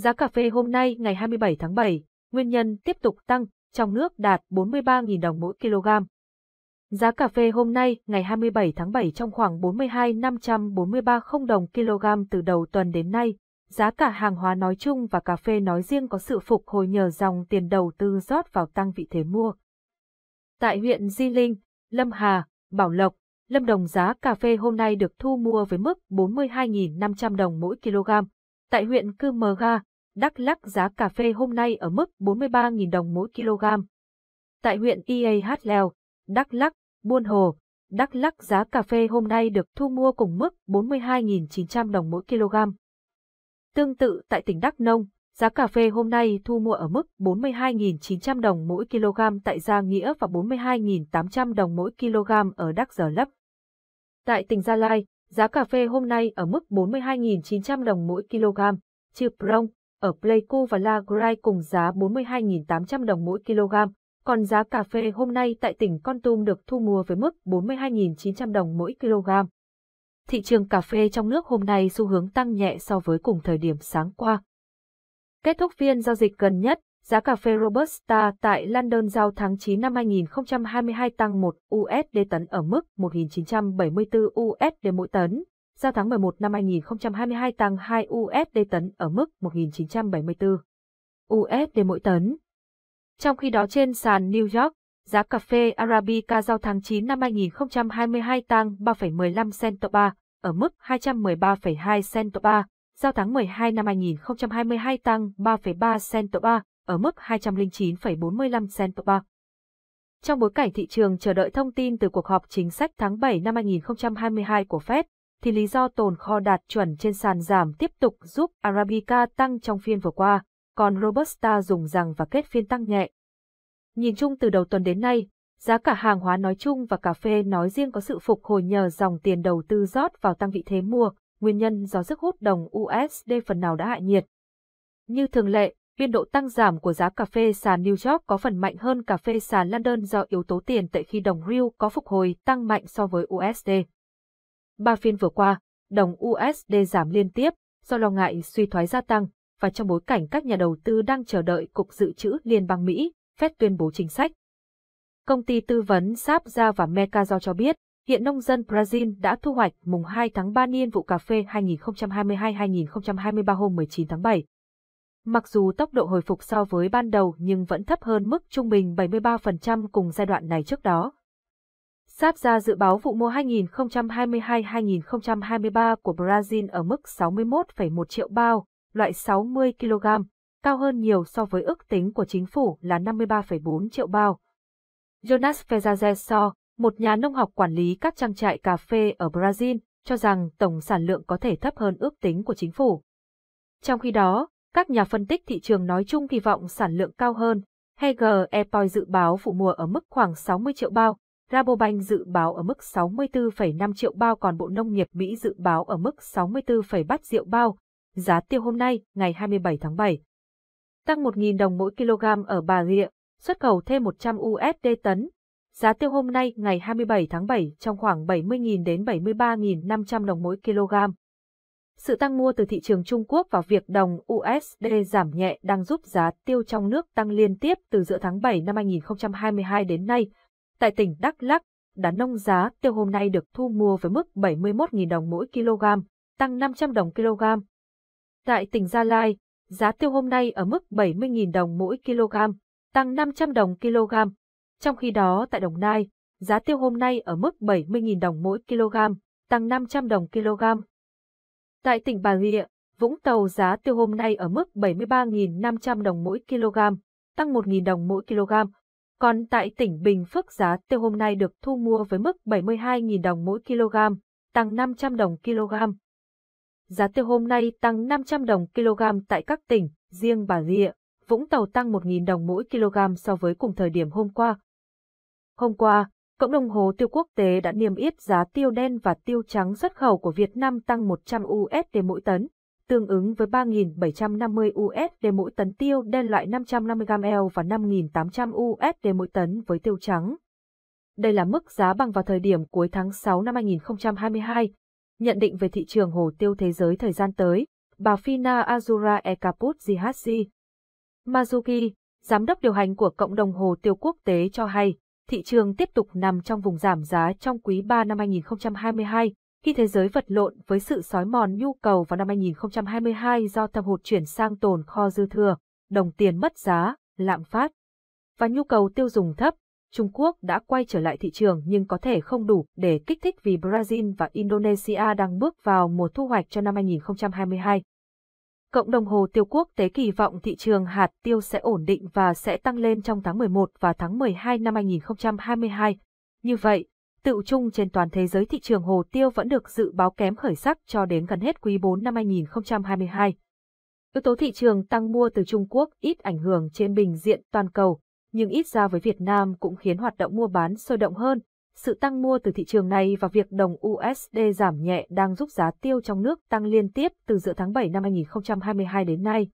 Giá cà phê hôm nay ngày 27 tháng 7, nguyên nhân tiếp tục tăng, trong nước đạt 43.000 đồng mỗi kg. Giá cà phê hôm nay ngày 27 tháng 7 trong khoảng 42.543 đồng kg từ đầu tuần đến nay. Giá cả hàng hóa nói chung và cà phê nói riêng có sự phục hồi nhờ dòng tiền đầu tư rót vào tăng vị thế mua. Tại huyện Di Linh, Lâm Hà, Bảo Lộc, Lâm Đồng giá cà phê hôm nay được thu mua với mức 42.500 đồng mỗi kg. Tại huyện Cư Mờ Ga, Đắk Lắc giá cà phê hôm nay ở mức 43.000 đồng mỗi kg. Tại huyện Ia e Hát Leo, Đắk Lắc, Buôn Hồ, Đắk Lắc giá cà phê hôm nay được thu mua cùng mức 42.900 đồng mỗi kg. Tương tự tại tỉnh Đắk Nông, giá cà phê hôm nay thu mua ở mức 42.900 đồng mỗi kg tại Gia Nghĩa và 42.800 đồng mỗi kg ở Đắk Giở Lấp. Tại tỉnh Gia Lai, giá cà phê hôm nay ở mức 42.900 đồng mỗi kg, Chư Prong, ở Pleiku và La Grai cùng giá 42.800 đồng mỗi kg, còn giá cà phê hôm nay tại tỉnh Con Tum được thu mua với mức 42.900 đồng mỗi kg. Thị trường cà phê trong nước hôm nay xu hướng tăng nhẹ so với cùng thời điểm sáng qua. Kết thúc phiên giao dịch gần nhất, giá cà phê Robusta tại London giao tháng 9 năm 2022 tăng 1 USD tấn ở mức 1.974 USD mỗi tấn, Giao tháng 11 năm 2022 tăng 2 USD tấn ở mức 1.974 USD mỗi tấn. Trong khi đó trên sàn New York, giá cà phê Arabica giao tháng 9 năm 2022 tăng 3,15 cent/tọa cent ต่อ ba ở mức 213,2 cent/tọa cent ต่อ ba, giao tháng 12 năm 2022 tăng 3,3 cent/tọa cent ต่ ba ở mức 209,45 cent/tọa cent ต่ ba. Trong bối cảnh thị trường chờ đợi thông tin từ cuộc họp chính sách tháng 7 năm 2022 của Fed, thì lý do tồn kho đạt chuẩn trên sàn giảm tiếp tục giúp Arabica tăng trong phiên vừa qua, còn Robusta dùng rằng và kết phiên tăng nhẹ. Nhìn chung từ đầu tuần đến nay, giá cả hàng hóa nói chung và cà phê nói riêng có sự phục hồi nhờ dòng tiền đầu tư rót vào tăng vị thế mua, nguyên nhân do sức hút đồng USD phần nào đã hạ nhiệt. Như thường lệ, biên độ tăng giảm của giá cà phê sàn New York có phần mạnh hơn cà phê sàn London do yếu tố tiền tệ khi đồng riu có phục hồi tăng mạnh so với USD. Ba phiên vừa qua, đồng USD giảm liên tiếp do lo ngại suy thoái gia tăng và trong bối cảnh các nhà đầu tư đang chờ đợi Cục Dự trữ Liên bang Mỹ, Fed tuyên bố chính sách. Công ty tư vấn Sapza và Mercado cho biết, hiện nông dân Brazil đã thu hoạch mùng 2 tháng 3 niên vụ cà phê 2022-2023 hôm 19 tháng 7. Mặc dù tốc độ hồi phục so với ban đầu nhưng vẫn thấp hơn mức trung bình 73% cùng giai đoạn này trước đó. Sáp ra dự báo vụ mùa 2022-2023 của Brazil ở mức 61,1 triệu bao, loại 60 kg, cao hơn nhiều so với ước tính của chính phủ là 53,4 triệu bao. Jonas Fezazeso, một nhà nông học quản lý các trang trại cà phê ở Brazil, cho rằng tổng sản lượng có thể thấp hơn ước tính của chính phủ. Trong khi đó, các nhà phân tích thị trường nói chung kỳ vọng sản lượng cao hơn. Heger Epoy dự báo vụ mùa ở mức khoảng 60 triệu bao, Rabobank dự báo ở mức 64,5 triệu bao còn Bộ Nông nghiệp Mỹ dự báo ở mức 64,8 triệu bao. Giá tiêu hôm nay, ngày 27 tháng 7. Tăng 1.000 đồng mỗi kg ở Bà Rịa, xuất khẩu thêm 100 USD tấn. Giá tiêu hôm nay ngày 27 tháng 7 trong khoảng 70.000 đến 73.500 đồng mỗi kg. Sự tăng mua từ thị trường Trung Quốc và việc đồng USD giảm nhẹ đang giúp giá tiêu trong nước tăng liên tiếp từ giữa tháng 7 năm 2022 đến nay, Tại tỉnh Đắk Lắk, đá nông giá tiêu hôm nay được thu mua với mức 71.000 đồng mỗi kg, tăng 500 đồng kg. Tại tỉnh Gia Lai, giá tiêu hôm nay ở mức 70.000 đồng mỗi kg, tăng 500 đồng kg. Trong khi đó tại Đồng Nai, giá tiêu hôm nay ở mức 70.000 đồng mỗi kg, tăng 500 đồng kg. Tại tỉnh Bà Rịa, Vũng Tàu giá tiêu hôm nay ở mức 73.500 đồng mỗi kg, tăng 1.000 đồng mỗi kg. Còn tại tỉnh Bình Phước giá tiêu hôm nay được thu mua với mức 72.000 đồng mỗi kg, tăng 500 đồng kg. Giá tiêu hôm nay tăng 500 đồng kg tại các tỉnh, riêng Bà Rịa, Vũng Tàu tăng 1.000 đồng mỗi kg so với cùng thời điểm hôm qua. Hôm qua, cộng đồng hồ tiêu quốc tế đã niêm yết giá tiêu đen và tiêu trắng xuất khẩu của Việt Nam tăng 100 USD mỗi tấn tương ứng với 3.750 USD mỗi tấn tiêu đen loại 550g l và 5.800 USD mỗi tấn với tiêu trắng. Đây là mức giá bằng vào thời điểm cuối tháng 6 năm 2022. Nhận định về thị trường hồ tiêu thế giới thời gian tới, bà Fina Azura Ekaput Zihazi. Mazuki, giám đốc điều hành của cộng đồng hồ tiêu quốc tế cho hay, thị trường tiếp tục nằm trong vùng giảm giá trong quý 3 năm 2022, khi thế giới vật lộn với sự sói mòn nhu cầu vào năm 2022 do thâm hụt chuyển sang tồn kho dư thừa, đồng tiền mất giá, lạm phát và nhu cầu tiêu dùng thấp, Trung Quốc đã quay trở lại thị trường nhưng có thể không đủ để kích thích vì Brazil và Indonesia đang bước vào mùa thu hoạch cho năm 2022. Cộng đồng hồ tiêu quốc tế kỳ vọng thị trường hạt tiêu sẽ ổn định và sẽ tăng lên trong tháng 11 và tháng 12 năm 2022. Như vậy, Tự chung trên toàn thế giới thị trường hồ tiêu vẫn được dự báo kém khởi sắc cho đến gần hết quý 4 năm 2022. Yếu tố thị trường tăng mua từ Trung Quốc ít ảnh hưởng trên bình diện toàn cầu, nhưng ít ra với Việt Nam cũng khiến hoạt động mua bán sôi động hơn. Sự tăng mua từ thị trường này và việc đồng USD giảm nhẹ đang giúp giá tiêu trong nước tăng liên tiếp từ giữa tháng 7 năm 2022 đến nay.